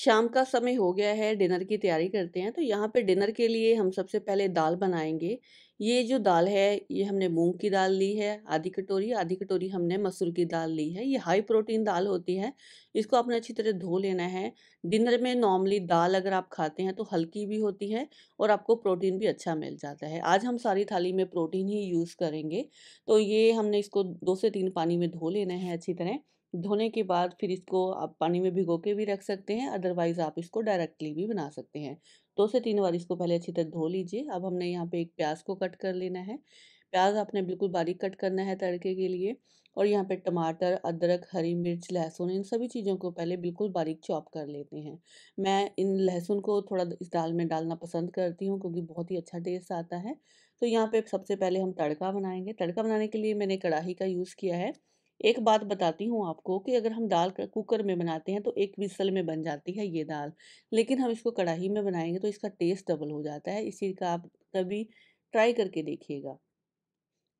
शाम का समय हो गया है डिनर की तैयारी करते हैं तो यहाँ पे डिनर के लिए हम सबसे पहले दाल बनाएंगे ये जो दाल है ये हमने मूंग की दाल ली है आधी कटोरी आधी कटोरी हमने मसूर की दाल ली है ये हाई प्रोटीन दाल होती है इसको आपने अच्छी तरह धो लेना है डिनर में नॉर्मली दाल अगर आप खाते हैं तो हल्की भी होती है और आपको प्रोटीन भी अच्छा मिल जाता है आज हम सारी थाली में प्रोटीन ही यूज़ करेंगे तो ये हमने इसको दो से तीन पानी में धो लेना है अच्छी तरह धोने के बाद फिर इसको आप पानी में भिगो के भी रख सकते हैं अदरवाइज़ आप इसको डायरेक्टली भी बना सकते हैं दो से तीन बार इसको पहले अच्छी तरह धो लीजिए अब हमने यहाँ पे एक प्याज को कट कर लेना है प्याज आपने बिल्कुल बारीक कट करना है तड़के के लिए और यहाँ पे टमाटर अदरक हरी मिर्च लहसुन इन सभी चीज़ों को पहले बिल्कुल बारीक चॉप कर लेते हैं मैं इन लहसुन को थोड़ा इस दाल में डालना पसंद करती हूँ क्योंकि बहुत ही अच्छा टेस्ट आता है तो यहाँ पे सबसे पहले हम तड़का बनाएंगे तड़का बनाने के लिए मैंने कढ़ाई का यूज़ किया है एक बात बताती हूँ आपको कि अगर हम दाल कुकर में बनाते हैं तो एक विसल में बन जाती है ये दाल लेकिन हम इसको कढ़ाई में बनाएंगे तो इसका टेस्ट डबल हो जाता है इसी का आप कभी ट्राई करके देखिएगा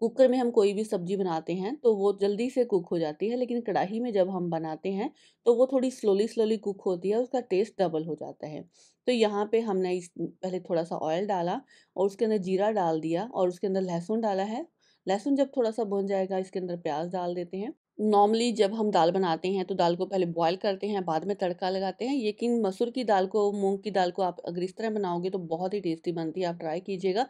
कुकर में हम कोई भी सब्जी बनाते हैं तो वो जल्दी से कुक हो जाती है लेकिन कढ़ाई में जब हम बनाते हैं तो वो थोड़ी स्लोली स्लोली कुक होती है उसका टेस्ट डबल हो जाता है तो यहाँ पे हमने इस पहले थोड़ा सा ऑयल डाला और उसके अंदर जीरा डाल दिया और उसके अंदर लहसुन डाला है लहसुन जब थोड़ा सा भुन जाएगा इसके अंदर प्याज डाल देते हैं नॉर्मली जब हम दाल बनाते हैं तो दाल को पहले बॉयल करते हैं बाद में तड़का लगाते हैं लेकिन मसूर की दाल को मूंग की दाल को आप अगर इस तरह बनाओगे तो बहुत ही टेस्टी बनती है आप ट्राई कीजिएगा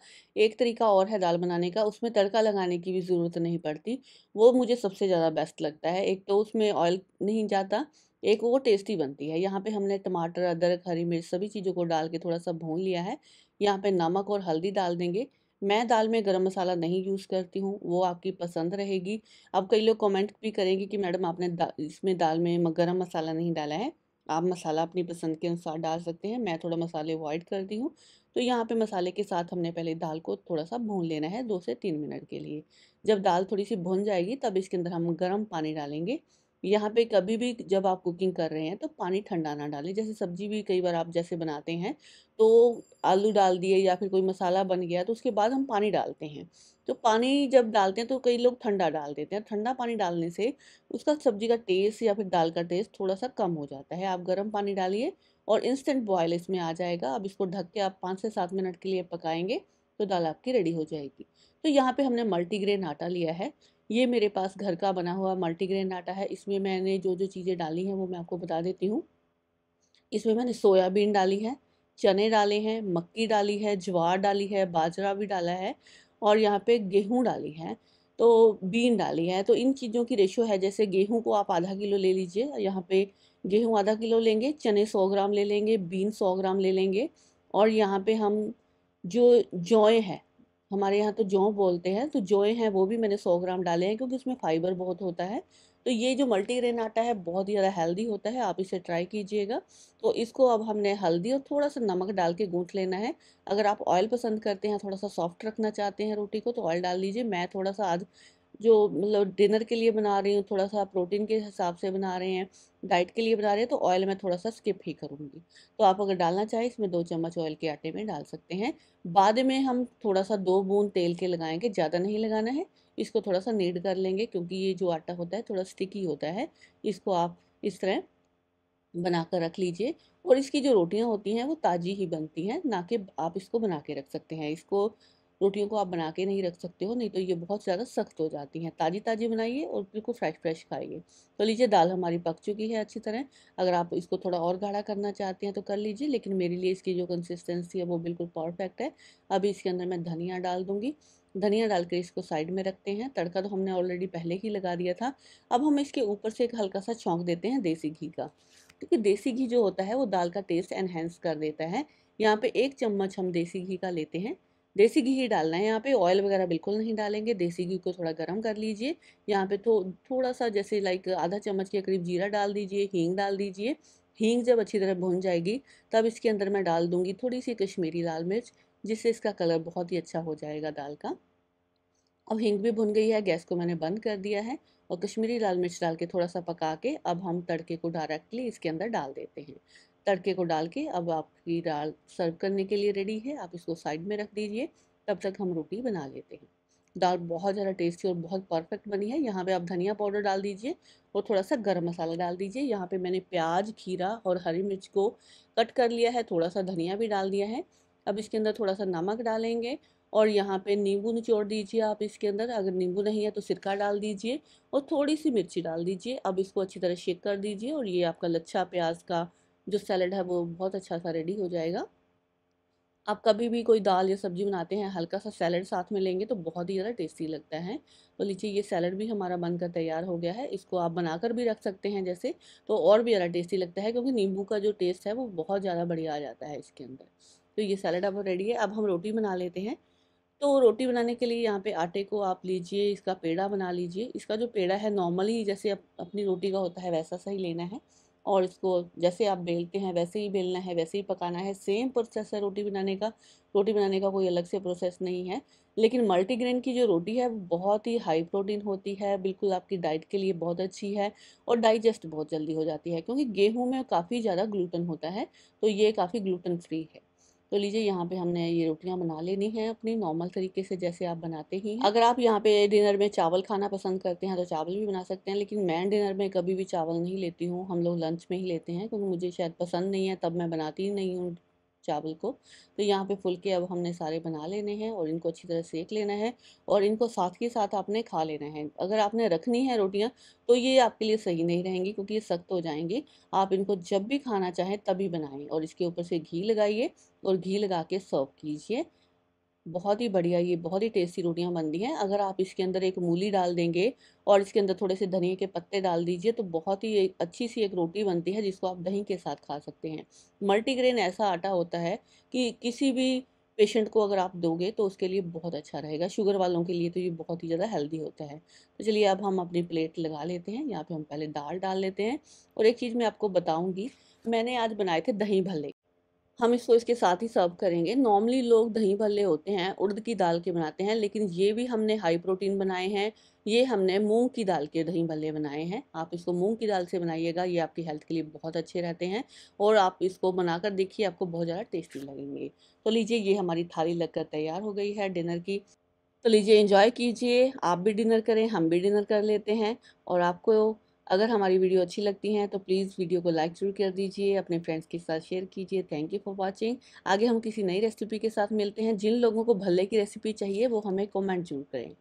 एक तरीका और है दाल बनाने का उसमें तड़का लगाने की भी ज़रूरत नहीं पड़ती वो मुझे सबसे ज़्यादा बेस्ट लगता है एक तो उसमें ऑयल नहीं जाता एक वो टेस्टी बनती है यहाँ पर हमने टमाटर अदरक हरी मिर्च सभी चीज़ों को डाल के थोड़ा सा भून लिया है यहाँ पर नमक और हल्दी डाल देंगे मैं दाल में गरम मसाला नहीं यूज़ करती हूँ वो आपकी पसंद रहेगी अब कई लोग कमेंट भी करेंगे कि मैडम आपने दा, इसमें दाल में गरम मसाला नहीं डाला है आप मसाला अपनी पसंद के अनुसार डाल सकते हैं मैं थोड़ा मसाले अवॉइड करती हूँ तो यहाँ पे मसाले के साथ हमने पहले दाल को थोड़ा सा भून लेना है दो से तीन मिनट के लिए जब दाल थोड़ी सी भुन जाएगी तब इसके अंदर हम गर्म पानी डालेंगे यहाँ पे कभी भी जब आप कुकिंग कर रहे हैं तो पानी ठंडा ना डालें जैसे सब्जी भी कई बार आप जैसे बनाते हैं तो आलू डाल दिए या फिर कोई मसाला बन गया तो उसके बाद हम पानी डालते हैं तो पानी जब डालते हैं तो कई लोग ठंडा डाल देते हैं ठंडा पानी डालने से उसका सब्जी का टेस्ट या फिर दाल का टेस्ट थोड़ा सा कम हो जाता है आप गर्म पानी डालिए और इंस्टेंट बॉयल इसमें आ जाएगा अब इसको ढक के आप पाँच से सात मिनट के लिए पकाएंगे तो दाल आपकी रेडी हो जाएगी तो यहाँ पे हमने मल्टीग्रेन आटा लिया है ये मेरे पास घर का बना हुआ मल्टीग्रेन आटा है इसमें मैंने जो जो चीज़ें डाली हैं वो मैं आपको बता देती हूँ इसमें मैंने सोयाबीन डाली है चने डाले हैं मक्की डाली है ज्वार डाली है बाजरा भी डाला है और यहाँ पे गेहूँ डाली है तो बीन डाली है तो इन चीज़ों की रेशो है जैसे गेहूँ को आप आधा किलो ले लीजिए यहाँ पे गेहूँ आधा किलो लेंगे चने सौ ग्राम ले लेंगे बीन सौ ग्राम ले लेंगे और यहाँ पे हम जो जौ है हमारे यहाँ तो जौ बोलते हैं तो जोए हैं वो भी मैंने सौ ग्राम डाले हैं क्योंकि उसमें फाइबर बहुत होता है तो ये जो मल्टीग्रेन आटा है बहुत ही ज़्यादा हेल्दी होता है आप इसे ट्राई कीजिएगा तो इसको अब हमने हल्दी और थोड़ा सा नमक डाल के गूँथ लेना है अगर आप ऑयल पसंद करते हैं थोड़ा सा सॉफ्ट रखना चाहते हैं रोटी को तो ऑयल डाल लीजिए मैं थोड़ा सा आज जो मतलब डिनर के लिए बना रही हूँ थोड़ा सा प्रोटीन के हिसाब से बना रहे हैं डाइट के लिए बना रहे हैं तो ऑयल मैं थोड़ा सा स्किप ही करूँगी तो आप अगर डालना चाहें इसमें दो चम्मच ऑयल के आटे में डाल सकते हैं बाद में हम थोड़ा सा दो बूंद तेल के लगाएंगे ज़्यादा नहीं लगाना है इसको थोड़ा सा नीड कर लेंगे क्योंकि ये जो आटा होता है थोड़ा स्टिकी होता है इसको आप इस तरह बना कर रख लीजिए और इसकी जो रोटियाँ होती हैं वो ताज़ी ही बनती हैं ना कि आप इसको बना के रख सकते हैं इसको रोटियों को आप बना के नहीं रख सकते हो नहीं तो ये बहुत ज़्यादा सख्त हो जाती हैं ताज़ी ताज़ी बनाइए और बिल्कुल फ्रेश फ्रेश खाइए तो लीजिए दाल हमारी पक चुकी है अच्छी तरह अगर आप इसको थोड़ा और गाढ़ा करना चाहते हैं तो कर लीजिए लेकिन मेरे लिए इसकी जो कंसिस्टेंसी है वो बिल्कुल परफेक्ट है अभी इसके अंदर मैं धनिया डाल दूँगी धनिया डाल के इसको साइड में रखते हैं तड़का तो हमने ऑलरेडी पहले ही लगा दिया था अब हम इसके ऊपर से एक हल्का सा छोंक देते हैं देसी घी का क्योंकि तो देसी घी जो होता है वो दाल का टेस्ट एनहेंस कर देता है यहाँ पे एक चम्मच हम देसी घी का लेते हैं देसी घी ही डालना है यहाँ पे ऑयल वगैरह बिल्कुल नहीं डालेंगे देसी घी को थोड़ा गर्म कर लीजिए यहाँ पे थो थोड़ा सा जैसे लाइक आधा चम्मच के करीब जीरा डाल दीजिए हींग डाल दीजिए हींग जब अच्छी तरह भुन जाएगी तब इसके अंदर मैं डाल दूँगी थोड़ी सी कश्मीरी लाल मिर्च जिससे इसका कलर बहुत ही अच्छा हो जाएगा दाल का अब हींग भी भुन गई है गैस को मैंने बंद कर दिया है और कश्मीरी लाल मिर्च डाल के थोड़ा सा पका के अब हम तड़के को डायरेक्टली इसके अंदर डाल देते हैं तड़के को डाल के अब आपकी दाल सर्व करने के लिए रेडी है आप इसको साइड में रख दीजिए तब तक हम रोटी बना लेते हैं दाल बहुत ज़्यादा टेस्टी और बहुत परफेक्ट बनी है यहाँ पे आप धनिया पाउडर डाल दीजिए और थोड़ा सा गरम मसाला डाल दीजिए यहाँ पे मैंने प्याज खीरा और हरी मिर्च को कट कर लिया है थोड़ा सा धनिया भी डाल दिया है अब इसके अंदर थोड़ा सा नमक डालेंगे और यहाँ पे नींबू निचोड़ दीजिए आप इसके अंदर अगर नींबू नहीं है तो सिरका डाल दीजिए और थोड़ी सी मिर्ची डाल दीजिए अब इसको अच्छी तरह शेक कर दीजिए और ये आपका लच्छा प्याज का जो सैलड है वो बहुत अच्छा सा रेडी हो जाएगा आप कभी भी कोई दाल या सब्जी बनाते हैं हल्का सा सैलड साथ में लेंगे तो बहुत ही ज़्यादा टेस्टी लगता है तो लीजिए ये सैलड भी हमारा बनकर तैयार हो गया है इसको आप बनाकर भी रख सकते हैं जैसे तो और भी ज़्यादा टेस्टी लगता है क्योंकि नींबू का जो टेस्ट है वो बहुत ज़्यादा बढ़िया आ जाता है इसके अंदर तो ये सैलड अब रेडी है अब हम रोटी बना लेते हैं तो रोटी बनाने के लिए यहाँ पे आटे को आप लीजिए इसका पेड़ा बना लीजिए इसका जो पेड़ा है नॉर्मली जैसे अप, अपनी रोटी का होता है वैसा सा ही लेना है और इसको जैसे आप बेलते हैं वैसे ही बेलना है वैसे ही पकाना है सेम प्रोसेस है रोटी बनाने का रोटी बनाने का कोई अलग से प्रोसेस नहीं है लेकिन मल्टीग्रेन की जो रोटी है वो बहुत ही हाई प्रोटीन होती है बिल्कुल आपकी डाइट के लिए बहुत अच्छी है और डाइजेस्ट बहुत जल्दी हो जाती है क्योंकि गेहूँ में काफ़ी ज़्यादा ग्लूटन होता है तो ये काफ़ी ग्लूटन फ्री है तो लीजिए यहाँ पे हमने ये रोटियाँ बना लेनी है अपनी नॉर्मल तरीके से जैसे आप बनाते ही अगर आप यहाँ पे डिनर में चावल खाना पसंद करते हैं तो चावल भी बना सकते हैं लेकिन मैं डिनर में कभी भी चावल नहीं लेती हूँ हम लोग लंच में ही लेते हैं क्योंकि मुझे शायद पसंद नहीं है तब मैं बनाती ही नहीं हूँ चावल को तो यहाँ पे फुलके अब हमने सारे बना लेने हैं और इनको अच्छी तरह सेक लेना है और इनको साथ ही साथ आपने खा लेना है अगर आपने रखनी है रोटियाँ तो ये आपके लिए सही नहीं रहेंगी क्योंकि ये सख्त हो जाएंगी आप इनको जब भी खाना चाहें तभी बनाएं और इसके ऊपर से घी लगाइए और घी लगा के सर्व कीजिए बहुत ही बढ़िया ये बहुत ही टेस्टी रोटियां बनती हैं अगर आप इसके अंदर एक मूली डाल देंगे और इसके अंदर थोड़े से धनिया के पत्ते डाल दीजिए तो बहुत ही एक अच्छी सी एक रोटी बनती है जिसको आप दही के साथ खा सकते हैं मल्टीग्रेन ऐसा आटा होता है कि किसी भी पेशेंट को अगर आप दोगे तो उसके लिए बहुत अच्छा रहेगा शुगर वालों के लिए तो ये बहुत ही ज़्यादा हेल्दी होता है तो चलिए अब हम अपनी प्लेट लगा लेते हैं यहाँ पे हम पहले दाल डाल लेते हैं और एक चीज़ मैं आपको बताऊँगी मैंने आज बनाए थे दही भल्ले हम इसको इसके साथ ही सर्व करेंगे नॉर्मली लोग दही भल्ले होते हैं उड़द की दाल के बनाते हैं लेकिन ये भी हमने हाई प्रोटीन बनाए हैं ये हमने मूंग की दाल के दही भल्ले बनाए हैं आप इसको मूंग की दाल से बनाइएगा ये आपकी हेल्थ के लिए बहुत अच्छे रहते हैं और आप इसको बनाकर देखिए आपको बहुत ज़्यादा टेस्टी लगेंगे तो लीजिए ये हमारी थाली लगकर तैयार हो गई है डिनर की तो लीजिए इंजॉय कीजिए आप भी डिनर करें हम भी डिनर कर लेते हैं और आपको अगर हमारी वीडियो अच्छी लगती है तो प्लीज़ वीडियो को लाइक जरूर कर दीजिए अपने फ्रेंड्स के साथ शेयर कीजिए थैंक यू फॉर वॉचिंग आगे हम किसी नई रेसिपी के साथ मिलते हैं जिन लोगों को भल्ले की रेसिपी चाहिए वो हमें कॉमेंट जरूर करें